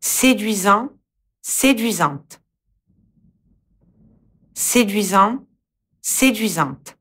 séduisant, séduisante. Séduisant, séduisante.